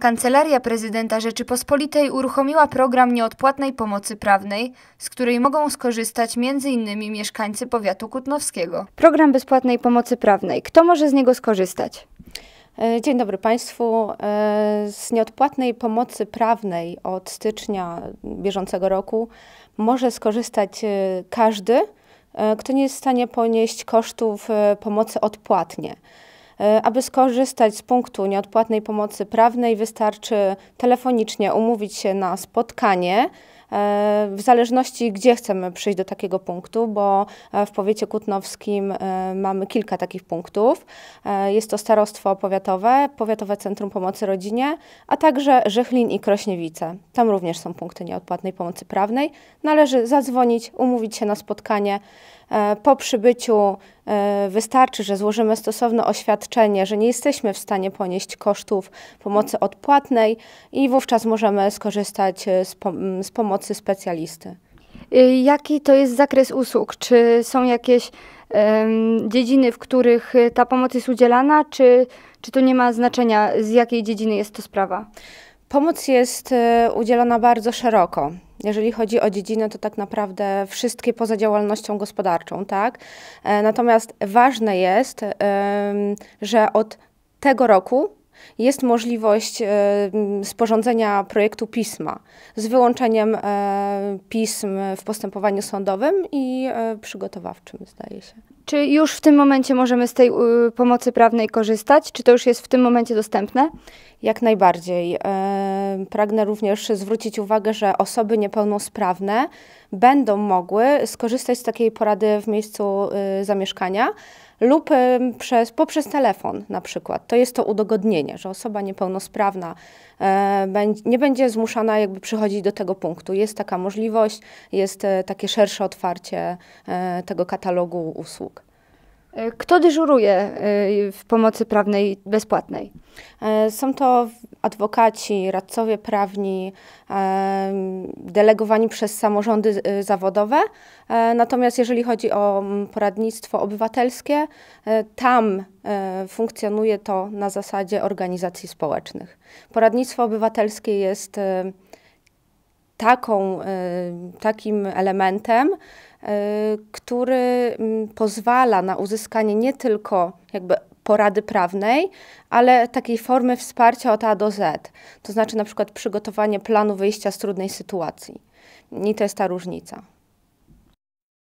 Kancelaria Prezydenta Rzeczypospolitej uruchomiła program nieodpłatnej pomocy prawnej, z której mogą skorzystać m.in. mieszkańcy powiatu kutnowskiego. Program bezpłatnej pomocy prawnej. Kto może z niego skorzystać? E, dzień dobry Państwu. E, z nieodpłatnej pomocy prawnej od stycznia bieżącego roku może skorzystać e, każdy, kto nie jest w stanie ponieść kosztów pomocy odpłatnie. E, aby skorzystać z punktu nieodpłatnej pomocy prawnej, wystarczy telefonicznie umówić się na spotkanie E, w zależności gdzie chcemy przyjść do takiego punktu, bo e, w powiecie kutnowskim e, mamy kilka takich punktów. Jest to starostwo powiatowe, powiatowe centrum pomocy rodzinie, a także Rzechlin i Krośniewice. Tam również są punkty nieodpłatnej pomocy prawnej. Należy zadzwonić, umówić się na spotkanie. Po przybyciu wystarczy, że złożymy stosowne oświadczenie, że nie jesteśmy w stanie ponieść kosztów pomocy odpłatnej i wówczas możemy skorzystać z, pom z pomocy pomocy specjalisty. Y, jaki to jest zakres usług? Czy są jakieś um, dziedziny, w których y, ta pomoc jest udzielana, czy, czy to nie ma znaczenia, z jakiej dziedziny jest to sprawa? Pomoc jest y, udzielona bardzo szeroko. Jeżeli chodzi o dziedzinę, to tak naprawdę wszystkie poza działalnością gospodarczą, tak? E, natomiast ważne jest, że od tego roku jest możliwość e, sporządzenia projektu pisma z wyłączeniem e, pism w postępowaniu sądowym i e, przygotowawczym, zdaje się. Czy już w tym momencie możemy z tej y, pomocy prawnej korzystać? Czy to już jest w tym momencie dostępne? Jak najbardziej. E, pragnę również zwrócić uwagę, że osoby niepełnosprawne będą mogły skorzystać z takiej porady w miejscu y, zamieszkania lub y, przez, poprzez telefon na przykład. To jest to udogodnienie, że osoba niepełnosprawna e, nie będzie zmuszana jakby przychodzić do tego punktu. Jest taka możliwość, jest e, takie szersze otwarcie tego katalogu usług. E, kto dyżuruje e, w pomocy prawnej bezpłatnej? E, są to adwokaci, radcowie prawni, delegowani przez samorządy zawodowe. Natomiast jeżeli chodzi o mm, poradnictwo obywatelskie, tam funkcjonuje to na zasadzie organizacji społecznych. Poradnictwo obywatelskie jest taką, y, takim elementem, y, który mm, pozwala na uzyskanie nie tylko jakby porady prawnej, ale takiej formy wsparcia od A do Z. To znaczy na przykład przygotowanie planu wyjścia z trudnej sytuacji. I to jest ta różnica.